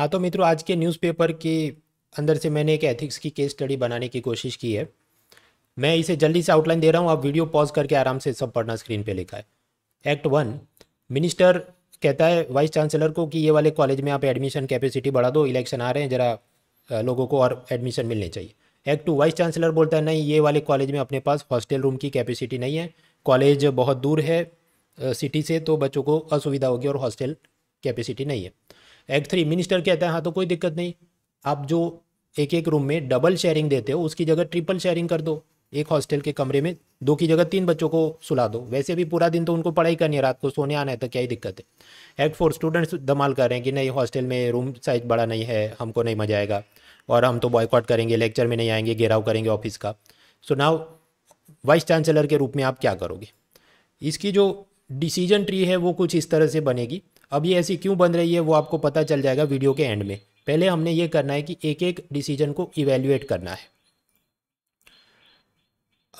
हाँ तो मित्रों आज के न्यूज़पेपर के अंदर से मैंने एक एथिक्स की केस स्टडी बनाने की कोशिश की है मैं इसे जल्दी से आउटलाइन दे रहा हूँ आप वीडियो पॉज करके आराम से सब पढ़ना स्क्रीन पे लिखा है एक्ट वन मिनिस्टर कहता है वाइस चांसलर को कि ये वाले कॉलेज में आप एडमिशन कैपेसिटी बढ़ा दो इलेक्शन आ रहे हैं ज़रा लोगों को और एडमिशन मिलने चाहिए एक्ट टू वाइस चांसलर बोलता है नहीं ये वाले कॉलेज में अपने पास हॉस्टल रूम की कैपेसिटी नहीं है कॉलेज बहुत दूर है सिटी से तो बच्चों को असुविधा होगी और हॉस्टल कैपेसिटी नहीं है एक्ट थ्री मिनिस्टर कहते हैं हाँ तो कोई दिक्कत नहीं आप जो एक एक रूम में डबल शेयरिंग देते हो उसकी जगह ट्रिपल शेयरिंग कर दो एक हॉस्टल के कमरे में दो की जगह तीन बच्चों को सुला दो वैसे भी पूरा दिन तो उनको पढ़ाई करनी है रात को सोने आना है तो क्या ही दिक्कत है एक्ट फोर स्टूडेंट्स धमाल कर रहे हैं कि नहीं हॉस्टल में रूम साइज बड़ा नहीं है हमको नहीं मजा आएगा और हम तो बॉयकॉट करेंगे लेक्चर में नहीं आएंगे घेराव करेंगे ऑफिस का सो नाउ वाइस चांसलर के रूप में आप क्या करोगे इसकी जो डिसीजन ट्री है वो कुछ इस तरह से बनेगी अब ये ऐसी क्यों बन रही है वो आपको पता चल जाएगा वीडियो के एंड में पहले हमने ये करना है कि एक एक डिसीजन को इवेल्युएट करना है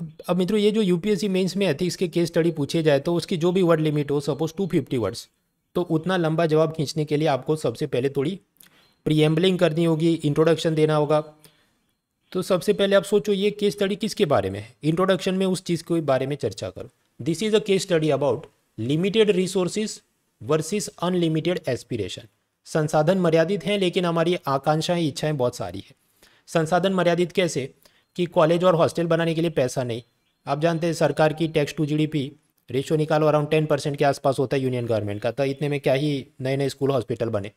अब अब मित्रों ये जो यूपीएससी मेंस में एथिक्स के केस स्टडी पूछे जाए तो उसकी जो भी वर्ड लिमिट हो सपोज टू फिफ्टी वर्ड्स तो उतना लंबा जवाब खींचने के लिए आपको सबसे पहले थोड़ी प्रीएम्बलिंग करनी होगी इंट्रोडक्शन देना होगा तो सबसे पहले आप सोचो ये केस स्टडी किसके बारे में है इंट्रोडक्शन में उस चीज़ के बारे में चर्चा करो this is a case study about limited resources versus unlimited aspiration संसाधन मर्यादित हैं लेकिन हमारी आकांक्षाएं इच्छाएं बहुत सारी हैं संसाधन मर्यादित कैसे कि कॉलेज और हॉस्टल बनाने के लिए पैसा नहीं आप जानते हैं सरकार की टैक्स टू जीडीपी रेशो निकालो अराउंड टेन परसेंट के आसपास होता है यूनियन गवर्नमेंट का तो इतने में क्या ही नए नए स्कूल हॉस्पिटल बने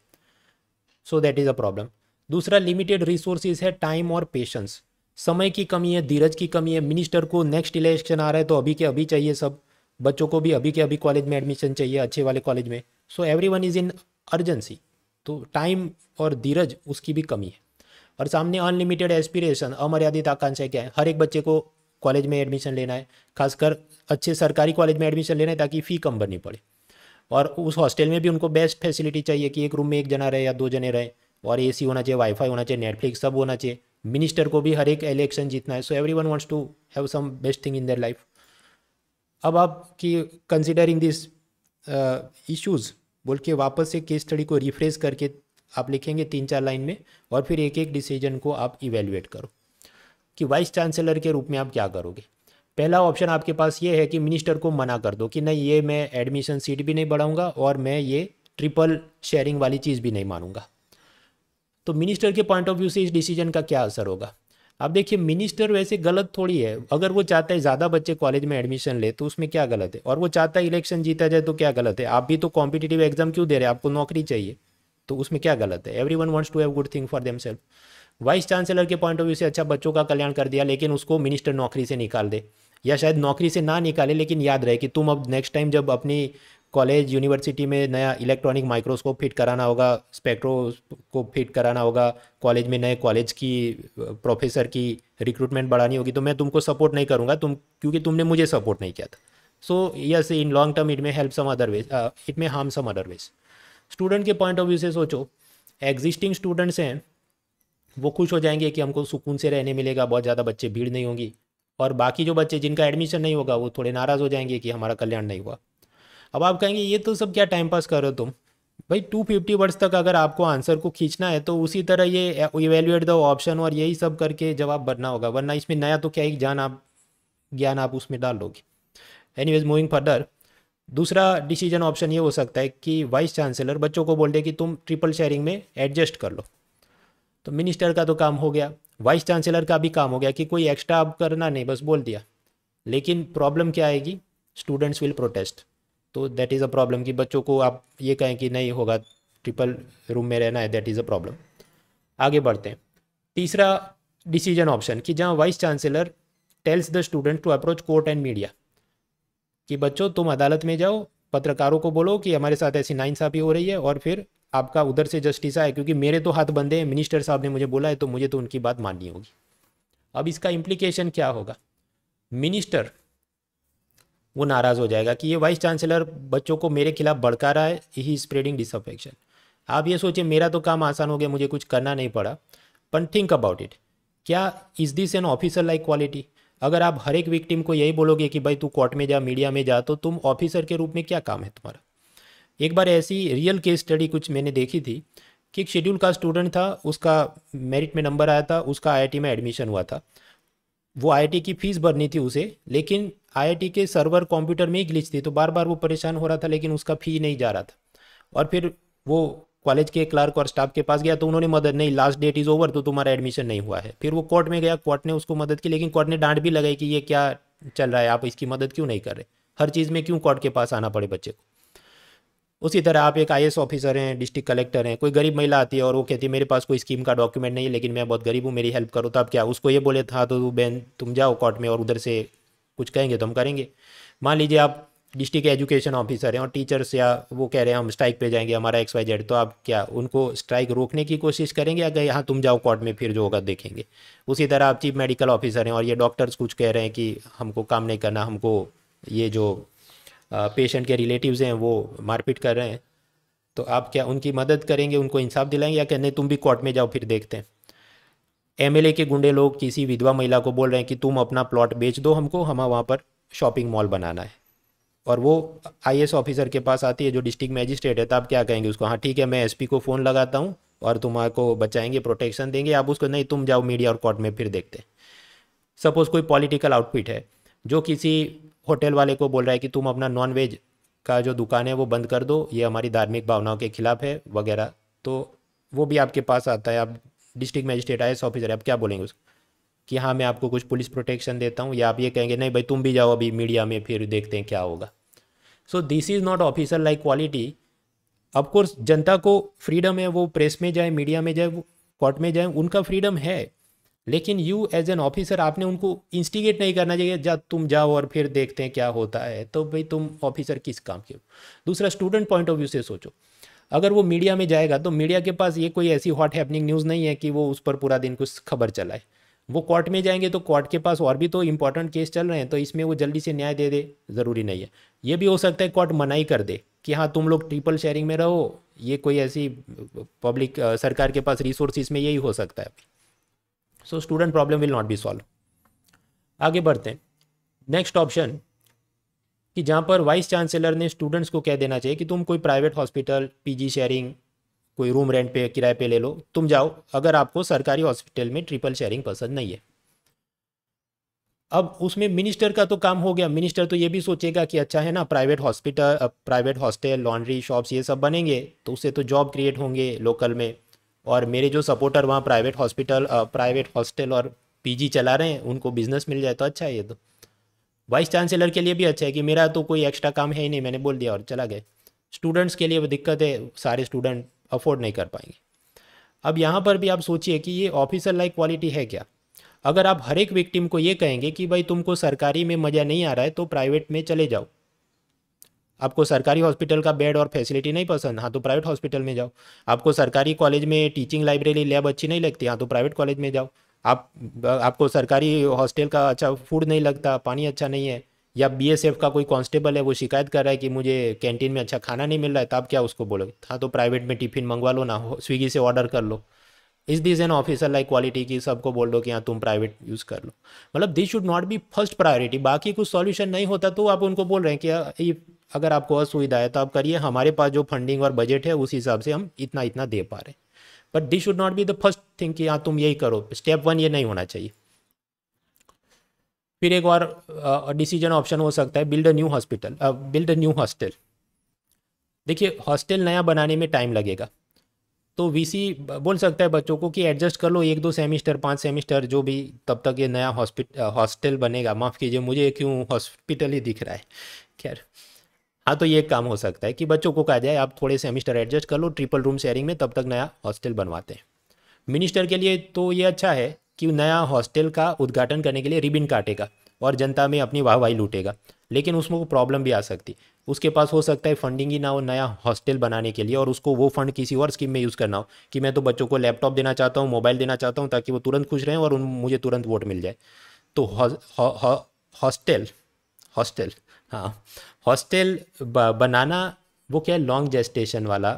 so that is a problem दूसरा लिमिटेड रिसोर्सेज है टाइम और पेशेंस समय की कमी है धीरज की कमी है मिनिस्टर को नेक्स्ट इलेक्शन आ रहा है तो अभी के अभी चाहिए सब बच्चों को भी अभी के अभी कॉलेज में एडमिशन चाहिए अच्छे वाले कॉलेज में so everyone is in urgency तो टाइम और धीरज उसकी भी कमी है और सामने अनलिमिटेड एस्पिरेशन अमर्यादित आकांक्षाएं क्या है हर एक बच्चे को कॉलेज में एडमिशन लेना है खासकर अच्छे सरकारी कॉलेज में एडमिशन लेना है ताकि फ़ी कम भरनी पड़े और उस हॉस्टल में भी उनको बेस्ट फैसिलिटी चाहिए कि एक रूम में एक जना रहे या दो जने रहे और एसी होना चाहिए वाईफाई होना चाहिए नेटफ्लिक्स सब होना चाहिए मिनिस्टर को भी हर एक इलेक्शन जीतना है so everyone wants to have some best thing in their life अब आप कि कंसिडरिंग दिस इश्यूज़ बोल के वापस से केस स्टडी को रिफ्रेश करके आप लिखेंगे तीन चार लाइन में और फिर एक एक डिसीजन को आप इवेल्युएट करो कि वाइस चांसलर के रूप में आप क्या करोगे पहला ऑप्शन आपके पास ये है कि मिनिस्टर को मना कर दो कि नहीं ये मैं एडमिशन सीट भी नहीं बढ़ाऊंगा और मैं ये ट्रिपल शेयरिंग वाली चीज़ भी नहीं मानूंगा तो मिनिस्टर के पॉइंट ऑफ व्यू से इस डिसीजन का क्या असर होगा अब देखिए मिनिस्टर वैसे गलत थोड़ी है अगर वो चाहता है ज़्यादा बच्चे कॉलेज में एडमिशन ले तो उसमें क्या गलत है और वो चाहता है इलेक्शन जीता जाए तो क्या गलत है आप भी तो कॉम्पिटेटिव एग्जाम क्यों दे रहे हैं आपको नौकरी चाहिए तो उसमें क्या गलत है everyone wants to have good thing for them self vice chancellor के पॉइंट ऑफ व्यू से अच्छा बच्चों का कल्याण कर दिया लेकिन उसको मिनिस्टर नौकरी से निकाल दे या शायद नौकरी से ना निकाले लेकिन याद रहे कि तुम अब नेक्स्ट टाइम जब अपनी कॉलेज यूनिवर्सिटी में नया इलेक्ट्रॉनिक माइक्रोस्कोप फिट कराना होगा स्पेक्ट्रोस्कोप फिट कराना होगा कॉलेज में नए कॉलेज की प्रोफेसर की रिक्रूटमेंट बढ़ानी होगी तो मैं तुमको सपोर्ट नहीं करूँगा तुम क्योंकि तुमने मुझे सपोर्ट नहीं किया था so yes in long term it may help some other ways it may harm some other ways student के पॉइंट ऑफ व्यू से सोचो एग्जिस्टिंग स्टूडेंट्स हैं वो खुश हो जाएंगे कि हमको सुकून से रहने मिलेगा बहुत ज़्यादा बच्चे भीड़ नहीं होंगी और बाकी जो बच्चे जिनका एडमिशन नहीं होगा वो थोड़े नाराज़ हो जाएंगे कि हमारा कल्याण नहीं हुआ अब आप कहेंगे ये तो सब क्या टाइम पास कर रहे हो तुम भाई टू फिफ्टी वर्ड्स तक अगर आपको आंसर को खींचना है तो उसी तरह ये इवेल्युएट द ऑप्शन और यही सब करके जवाब भरना होगा वरना इसमें नया तो क्या ही ज्ञान आप ज्ञान आप उसमें डाल लोगे वेज मूविंग फर्दर दूसरा डिसीजन ऑप्शन ये हो सकता है कि वाइस चांसलर बच्चों को बोल दे कि तुम ट्रिपल शेयरिंग में एडजस्ट कर लो तो मिनिस्टर का तो काम हो गया वाइस चांसलर का भी काम हो गया कि कोई एक्स्ट्रा अब करना नहीं बस बोल दिया लेकिन प्रॉब्लम क्या आएगी स्टूडेंट्स विल प्रोटेस्ट तो दैट इज़ अ प्रॉब्लम कि बच्चों को आप ये कहें कि नहीं होगा ट्रिपल रूम में रहना है दैट इज़ अ प्रॉब्लम आगे बढ़ते हैं तीसरा डिसीजन ऑप्शन कि जहाँ vice chancellor tells the student to approach court and media कि बच्चों तुम अदालत में जाओ पत्रकारों को बोलो कि हमारे साथ ऐसी नाइंसाफ़ी हो रही है और फिर आपका उधर से जस्टिस आए क्योंकि मेरे तो हाथ बंधे हैं मिनिस्टर साहब ने मुझे बोला है तो मुझे तो उनकी बात माननी होगी अब इसका इम्प्लीकेशन क्या होगा मिनिस्टर वो नाराज़ हो जाएगा कि ये वाइस चांसलर बच्चों को मेरे खिलाफ भड़का रहा है ही स्प्रेडिंग डिसअफेक्शन आप ये सोचिए मेरा तो काम आसान हो गया मुझे कुछ करना नहीं पड़ा पर थिंक अबाउट इट क्या is this an officer like quality अगर आप हर एक विक्टिम को यही बोलोगे कि भाई तू कोर्ट में जा मीडिया में जा तो तुम ऑफिसर के रूप में क्या काम है तुम्हारा एक बार ऐसी रियल केस स्टडी कुछ मैंने देखी थी कि एक शेड्यूल का स्टूडेंट था उसका मेरिट में नंबर आया था उसका आईआईटी में एडमिशन हुआ था वो आईआईटी की फ़ीस भरनी थी उसे लेकिन आईआईटी के सर्वर कंप्यूटर में ही ग्लिच थी तो बार बार वो परेशान हो रहा था लेकिन उसका फी नहीं जा रहा था और फिर वो कॉलेज के क्लर्क और स्टाफ के पास गया तो उन्होंने मदद नहीं लास्ट डेट इज़ ओवर तो तुम्हारा एडमिशन नहीं हुआ है फिर वो कोर्ट में गया कोर्ट ने उसको मदद की लेकिन कोर्ट ने डांट भी लगाई कि ये क्या चल रहा है आप इसकी मदद क्यों नहीं कर रहे हर चीज़ में क्यों कोर्ट के पास आना पड़े बच्चे को उसी तरह आप एक आई ऑफिसर हैं डिस्ट्रिक्ट कलेक्टर हैं कोई गरीब महिला आती है और वो कहती है मेरे पास कोई स्कीम का डॉक्यूमेंट नहीं है लेकिन मैं बहुत गरीब हूँ मेरी हेल्प करो तो आप क्या उसको ये बोले था हाँ, तो बहन तुम जाओ कोर्ट में और उधर से कुछ कहेंगे तो हम करेंगे मान लीजिए आप डिस्ट्रिक्ट एजुकेशन ऑफिसर हैं और टीचर्स या वो कह रहे हैं हम स्ट्राइक पे जाएंगे हमारा एक्स वाई जेड तो आप क्या उनको स्ट्राइक रोकने की कोशिश करेंगे या यहाँ तुम जाओ कोर्ट में फिर जो होगा देखेंगे उसी तरह आप चीफ मेडिकल ऑफिसर हैं और ये डॉक्टर्स कुछ कह रहे हैं कि हमको काम नहीं करना हमको ये जो पेशेंट के रिलेटिव्स हैं वो मारपीट कर रहे हैं तो आप क्या उनकी मदद करेंगे उनको इंसाफ दिलाएंगे या कहने तुम भी कोर्ट में जाओ फिर देखते हैं एमएलए के गुंडे लोग किसी विधवा महिला को बोल रहे हैं कि तुम अपना प्लॉट बेच दो हमको हम वहाँ पर शॉपिंग मॉल बनाना है और वो आई ऑफिसर के पास आती है जो डिस्ट्रिक्ट मैजिस्ट्रेट है तो आप क्या कहेंगे उसको हाँ ठीक है मैं एस को फ़ोन लगाता हूँ और तुम्हारे बचाएंगे प्रोटेक्शन देंगे आप उसको नहीं तुम जाओ मीडिया और कोर्ट में फिर देखते सपोज़ कोई पॉलिटिकल आउटफिट है जो किसी होटल वाले को बोल रहा है कि तुम अपना नॉन वेज का जो दुकान है वो बंद कर दो ये हमारी धार्मिक भावनाओं के खिलाफ है वगैरह तो वो भी आपके पास आता है आप डिस्ट्रिक्ट मजिस्ट्रेट आई ऑफिसर है आप क्या बोलेंगे उसको कि हाँ मैं आपको कुछ पुलिस प्रोटेक्शन देता हूँ या आप ये कहेंगे नहीं भाई तुम भी जाओ अभी मीडिया में फिर देखते हैं क्या होगा so this is not officer like quality of course जनता को फ्रीडम है वो प्रेस में जाए मीडिया में जाए कोर्ट में जाए उनका फ्रीडम है लेकिन यू एज एन ऑफिसर आपने उनको इंस्टिगेट नहीं करना चाहिए जा तुम जाओ और फिर देखते हैं क्या होता है तो भाई तुम ऑफिसर किस काम के हो दूसरा स्टूडेंट पॉइंट ऑफ व्यू से सोचो अगर वो मीडिया में जाएगा तो मीडिया के पास ये कोई ऐसी हॉट हैपनिंग न्यूज़ नहीं है कि वो उस पर पूरा दिन कुछ खबर चलाए वो कोर्ट में जाएंगे तो कोर्ट के पास और भी तो इंपॉर्टेंट केस चल रहे हैं तो इसमें वो जल्दी से न्याय दे दे ज़रूरी नहीं है ये भी हो सकता है कोर्ट मनाही कर दे कि हाँ तुम लोग ट्रिपल शेयरिंग में रहो ये कोई ऐसी पब्लिक सरकार के पास रिसोर्स इसमें यही हो सकता है so student problem will not be solve आगे बढ़ते हैं नेक्स्ट ऑप्शन कि जहाँ पर वाइस चांसलर ने स्टूडेंट्स को कह देना चाहिए कि तुम कोई प्राइवेट हॉस्पिटल पीजी शेयरिंग कोई रूम रेंट पे किराए पे ले लो तुम जाओ अगर आपको सरकारी हॉस्पिटल में ट्रिपल शेयरिंग पसंद नहीं है अब उसमें मिनिस्टर का तो काम हो गया मिनिस्टर तो ये भी सोचेगा कि अच्छा है ना private hospital private hostel laundry shops ये सब बनेंगे तो उससे तो जॉब क्रिएट होंगे लोकल में और मेरे जो सपोर्टर वहाँ प्राइवेट हॉस्पिटल प्राइवेट हॉस्टल और पीजी चला रहे हैं उनको बिजनेस मिल जाए तो अच्छा है ये तो वाइस चांसलर के लिए भी अच्छा है कि मेरा तो कोई एक्स्ट्रा काम है ही नहीं मैंने बोल दिया और चला गया स्टूडेंट्स के लिए दिक्कत है सारे स्टूडेंट अफोर्ड नहीं कर पाएंगे अब यहाँ पर भी आप सोचिए कि ये ऑफिसर लाइक क्वालिटी है क्या अगर आप हर एक विक्टिम को ये कहेंगे कि भाई तुमको सरकारी में मज़ा नहीं आ रहा है तो प्राइवेट में चले जाओ आपको सरकारी हॉस्पिटल का बेड और फैसिलिटी नहीं पसंद हाँ तो प्राइवेट हॉस्पिटल में जाओ आपको सरकारी कॉलेज में टीचिंग लाइब्रेरी लैब अच्छी नहीं लगती हाँ तो प्राइवेट कॉलेज में जाओ आप आपको सरकारी हॉस्टल का अच्छा फूड नहीं लगता पानी अच्छा नहीं है या बीएसएफ का कोई कांस्टेबल है वो शिकायत कर रहा है कि मुझे कैंटीन में अच्छा खाना नहीं मिल रहा है तो आप क्या उसको बोलोगे हाँ तो प्राइवेट में टिफिन मंगवा लो ना स्विगी से ऑर्डर कर लो is this an officer like quality की सबको बोल दो कि हाँ तुम प्राइवेट यूज़ कर लो मतलब this should not be first priority बाकी कुछ सॉल्यूशन नहीं होता तो आप उनको बोल रहे हैं कि हाँ, अगर आपको असुविधा है तो आप करिए हमारे पास जो फंडिंग और बजट है उस हिसाब से हम इतना इतना दे पा रहे हैं but this should not be the first thing कि हाँ तुम यही करो स्टेप वन ये नहीं होना चाहिए फिर एक और डिसीजन ऑप्शन हो सकता है build a new hospital build a new hostel देखिए हॉस्टल नया बनाने में टाइम लगेगा तो वीसी बोल सकता है बच्चों को कि एडजस्ट कर लो एक दो सेमिस्टर पाँच सेमिस्टर जो भी तब तक ये नया हॉस्पिटल हॉस्टल बनेगा माफ़ कीजिए मुझे क्यों हॉस्पिटल ही दिख रहा है खैर हाँ तो ये काम हो सकता है कि बच्चों को कहा जाए आप थोड़े सेमिस्टर एडजस्ट कर लो ट्रिपल रूम शेयरिंग में तब तक नया हॉस्टल बनवाते हैं मिनिस्टर के लिए तो ये अच्छा है कि नया हॉस्टल का उद्घाटन करने के लिए रिबिन काटेगा और जनता में अपनी वाहवाही लूटेगा लेकिन उसमें प्रॉब्लम भी आ सकती उसके पास हो सकता है फंडिंग ही ना हो नया हॉस्टल बनाने के लिए और उसको वो फंड किसी और स्कीम में यूज़ करना हो कि मैं तो बच्चों को लैपटॉप देना चाहता हूँ मोबाइल देना चाहता हूँ ताकि वो तुरंत खुश रहें और मुझे तुरंत वोट मिल जाए तो हॉस्टल हॉस्टल हाँ हॉस्टल बनाना वो क्या लॉन्ग जेस्टेशन वाला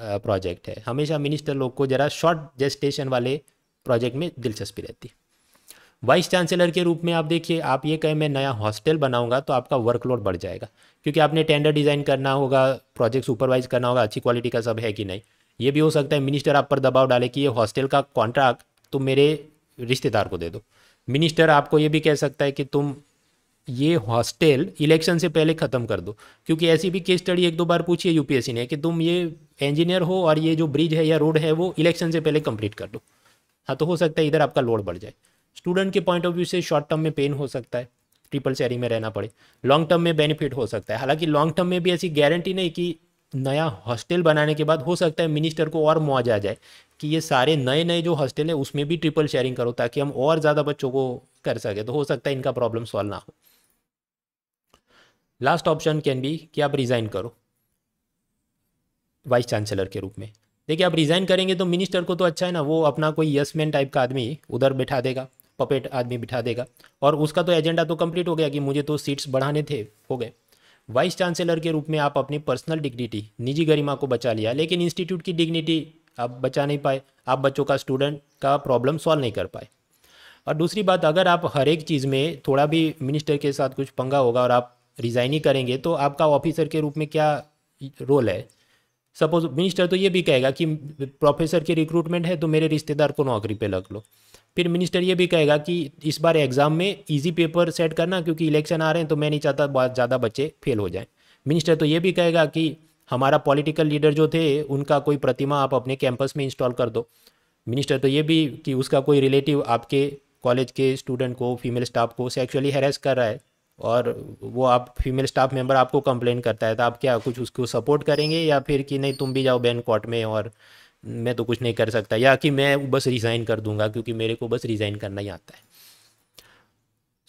प्रोजेक्ट है हमेशा मिनिस्टर लोग को ज़रा शॉर्ट जेस्टेशन वाले प्रोजेक्ट में दिलचस्पी रहती है वाइस चांसलर के रूप में आप देखिए आप ये कहें मैं नया हॉस्टल बनाऊंगा तो आपका वर्कलोड बढ़ जाएगा क्योंकि आपने टेंडर डिज़ाइन करना होगा प्रोजेक्ट सुपरवाइज करना होगा अच्छी क्वालिटी का सब है कि नहीं ये भी हो सकता है मिनिस्टर आप पर दबाव डाले कि ये हॉस्टल का कॉन्ट्रैक्ट तुम मेरे रिश्तेदार को दे दो मिनिस्टर आपको ये भी कह सकता है कि तुम ये हॉस्टेल इलेक्शन से पहले ख़त्म कर दो क्योंकि ऐसी भी केस स्टडी एक दो बार पूछी है यूपीएससी ने कि तुम ये इंजीनियर हो और ये जो ब्रिज है या रोड है वो इलेक्शन से पहले कंप्लीट कर दो हाँ तो हो सकता है इधर आपका लोड बढ़ जाए स्टूडेंट के पॉइंट ऑफ व्यू से शॉर्ट टर्म में पेन हो सकता है ट्रिपल सैरी में रहना पड़े लॉन्ग टर्म में बेनिफिट हो सकता है हालांकि लॉन्ग टर्म में भी ऐसी गारंटी नहीं कि नया हॉस्टल बनाने के बाद हो सकता है मिनिस्टर को और मुआवजा आ जाए कि ये सारे नए नए जो हॉस्टल हैं उसमें भी ट्रिपल शेयरिंग करो ताकि हम और ज़्यादा बच्चों को कर सके तो हो सकता है इनका प्रॉब्लम सॉल्व ना हो लास्ट ऑप्शन कैन बी कि आप रिज़ाइन करो वाइस चांसलर के रूप में देखिए आप रिज़ाइन करेंगे तो मिनिस्टर को तो अच्छा है ना वो अपना कोई यस मैन टाइप का आदमी उधर बैठा देगा पपेट आदमी बिठा देगा और उसका तो एजेंडा तो कंप्लीट हो गया कि मुझे तो सीट्स बढ़ाने थे हो गए वाइस चांसलर के रूप में आप अपनी पर्सनल डिग्निटी निजी गरिमा को बचा लिया लेकिन इंस्टीट्यूट की डिग्निटी आप बचा नहीं पाए आप बच्चों का स्टूडेंट का प्रॉब्लम सॉल्व नहीं कर पाए और दूसरी बात अगर आप हर एक चीज़ में थोड़ा भी मिनिस्टर के साथ कुछ पंगा होगा और आप रिज़ाइन ही करेंगे तो आपका ऑफिसर के रूप में क्या रोल है सपोज मिनिस्टर तो ये भी कहेगा कि प्रोफेसर की रिक्रूटमेंट है तो मेरे रिश्तेदार को नौकरी पे लग लो फिर मिनिस्टर ये भी कहेगा कि इस बार एग्ज़ाम में इजी पेपर सेट करना क्योंकि इलेक्शन आ रहे हैं तो मैं नहीं चाहता बहुत ज़्यादा बच्चे फेल हो जाएं मिनिस्टर तो ये भी कहेगा कि हमारा पॉलिटिकल लीडर जो थे उनका कोई प्रतिमा आप अपने कैंपस में इंस्टॉल कर दो मिनिस्टर तो ये भी कि उसका कोई रिलेटिव आपके कॉलेज के स्टूडेंट को फीमेल स्टाफ को सेक्चुअली हेरेस कर रहा है और वो आप फीमेल स्टाफ मेंबर आपको कंप्लेन करता है तो आप क्या कुछ उसको सपोर्ट करेंगे या फिर कि नहीं तुम भी जाओ बैन कोर्ट में और मैं तो कुछ नहीं कर सकता या कि मैं बस रिज़ाइन कर दूंगा क्योंकि मेरे को बस रिज़ाइन करना ही आता है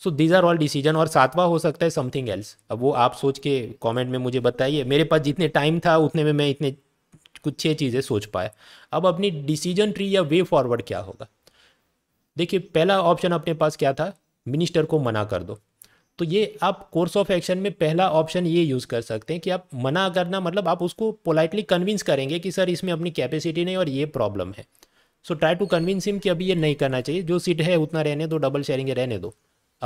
so these are all decision और सातवां हो सकता है समथिंग एल्स अब वो आप सोच के कॉमेंट में मुझे बताइए मेरे पास जितने टाइम था उतने में मैं इतने कुछ छः चीज़ें सोच पाया अब अपनी डिसीजन ट्री या वे फॉरवर्ड क्या होगा देखिए पहला ऑप्शन अपने पास क्या था मिनिस्टर को मना कर दो तो ये आप कोर्स ऑफ एक्शन में पहला ऑप्शन ये यूज़ कर सकते हैं कि आप मना करना मतलब आप उसको पोलाइटली कन्विंस करेंगे कि सर इसमें अपनी कैपेसिटी नहीं और ये प्रॉब्लम है so try to convince him कि अभी ये नहीं करना चाहिए जो सीट है उतना रहने दो डबल शेयरिंग रहने दो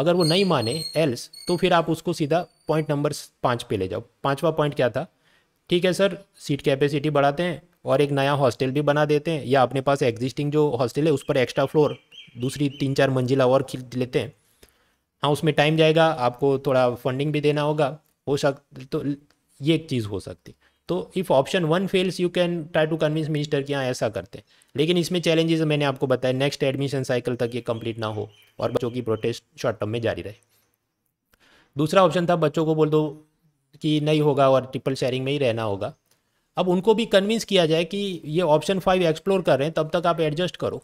अगर वो नहीं माने एल्स तो फिर आप उसको सीधा पॉइंट नंबर पाँच पे ले जाओ पाँचवा पॉइंट क्या था ठीक है सर सीट कैपेसिटी बढ़ाते हैं और एक नया हॉस्टल भी बना देते हैं या अपने पास एग्जिस्टिंग जो हॉस्टल है उस पर एक्स्ट्रा फ्लोर दूसरी तीन चार मंजिला और खिल लेते हैं हाँ उसमें टाइम जाएगा आपको थोड़ा फंडिंग भी देना होगा हो सक तो ये एक चीज़ हो सकती तो if option one fails you can try to convince minister कि हाँ ऐसा करते हैं लेकिन इसमें चैलेंजेस मैंने आपको बताया नेक्स्ट एडमिशन साइकिल तक ये कंप्लीट ना हो और बच्चों की प्रोटेस्ट शॉर्ट टर्म में जारी रहे दूसरा ऑप्शन था बच्चों को बोल दो कि नहीं होगा और ट्रिपल शेयरिंग में ही रहना होगा अब उनको भी कन्विंस किया जाए कि ये ऑप्शन फाइव एक्सप्लोर कर रहे हैं तब तक आप एडजस्ट करो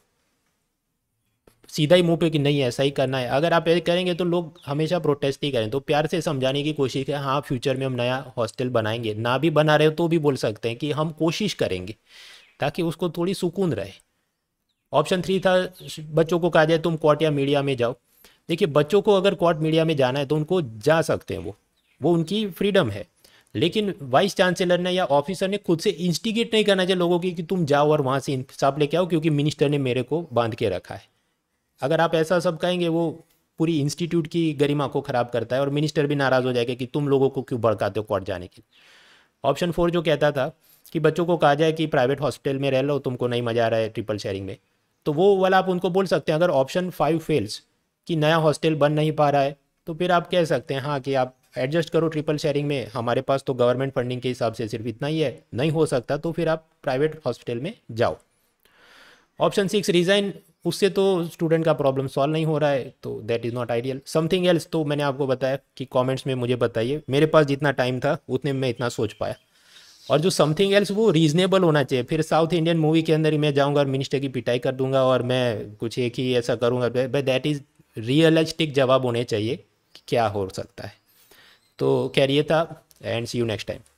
सीधा ही मुंह पे कि नहीं ऐसा ही करना है अगर आप ऐसे करेंगे तो लोग हमेशा प्रोटेस्ट ही करें तो प्यार से समझाने की कोशिश करें हाँ फ्यूचर में हम नया हॉस्टल बनाएंगे ना भी बना रहे हो तो भी बोल सकते हैं कि हम कोशिश करेंगे ताकि उसको थोड़ी सुकून रहे ऑप्शन थ्री था बच्चों को कहा जाए तुम कॉट या मीडिया में जाओ देखिए बच्चों को अगर कॉट मीडिया में जाना है तो उनको जा सकते हैं वो वो उनकी फ्रीडम है लेकिन वाइस चांसलर ने या ऑफिसर ने खुद से इंस्टिगेट नहीं करना चाहिए लोगों की कि तुम जाओ और वहाँ से इंसाफ लेके आओ क्योंकि मिनिस्टर ने मेरे को बांध के रखा है अगर आप ऐसा सब कहेंगे वो पूरी इंस्टीट्यूट की गरिमा को ख़राब करता है और मिनिस्टर भी नाराज़ हो जाएगा कि तुम लोगों को क्यों भड़काते हो कोर्ट जाने के ऑप्शन फोर जो कहता था कि बच्चों को कहा जाए कि प्राइवेट हॉस्पिटल में रह लो तुमको नहीं मज़ा आ रहा है ट्रिपल शेयरिंग में तो वो वाला आप उनको बोल सकते हैं अगर ऑप्शन फाइव फेल्स कि नया हॉस्टल बन नहीं पा रहा है तो फिर आप कह सकते हैं हाँ कि आप एडजस्ट करो ट्रिपल शेयरिंग में हमारे पास तो गवर्नमेंट फंडिंग के हिसाब से सिर्फ इतना ही है नहीं हो सकता तो फिर आप प्राइवेट हॉस्पिटल में जाओ ऑप्शन सिक्स रिज़ाइन उससे तो स्टूडेंट का प्रॉब्लम सॉल्व नहीं हो रहा है तो that is not ideal something else तो मैंने आपको बताया कि कॉमेंट्स में मुझे बताइए मेरे पास जितना टाइम था उतने में मैं इतना सोच पाया और जो समथिंग एल्स वो रीजनेबल होना चाहिए फिर साउथ इंडियन मूवी के अंदर ही मैं जाऊँगा और मिनिस्टर की पिटाई कर दूंगा और मैं कुछ एक ही ऐसा करूँगा भाई दैट इज़ रियलिस्टिक जवाब होने चाहिए कि क्या हो सकता है तो कह रही था and see you next time